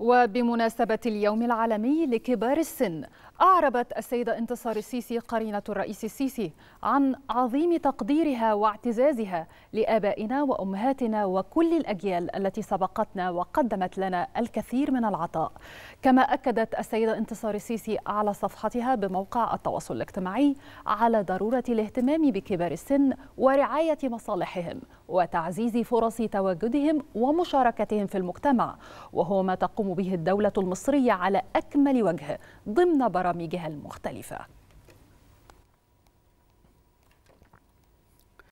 وبمناسبة اليوم العالمي لكبار السن أعربت السيدة انتصار السيسي قرينة الرئيس السيسي عن عظيم تقديرها واعتزازها لآبائنا وأمهاتنا وكل الأجيال التي سبقتنا وقدمت لنا الكثير من العطاء كما أكدت السيدة انتصار السيسي على صفحتها بموقع التواصل الاجتماعي على ضرورة الاهتمام بكبار السن ورعاية مصالحهم وتعزيز فرص تواجدهم ومشاركتهم في المجتمع وهو ما تقوم به الدولة المصرية على أكمل وجه ضمن برامجها المختلفة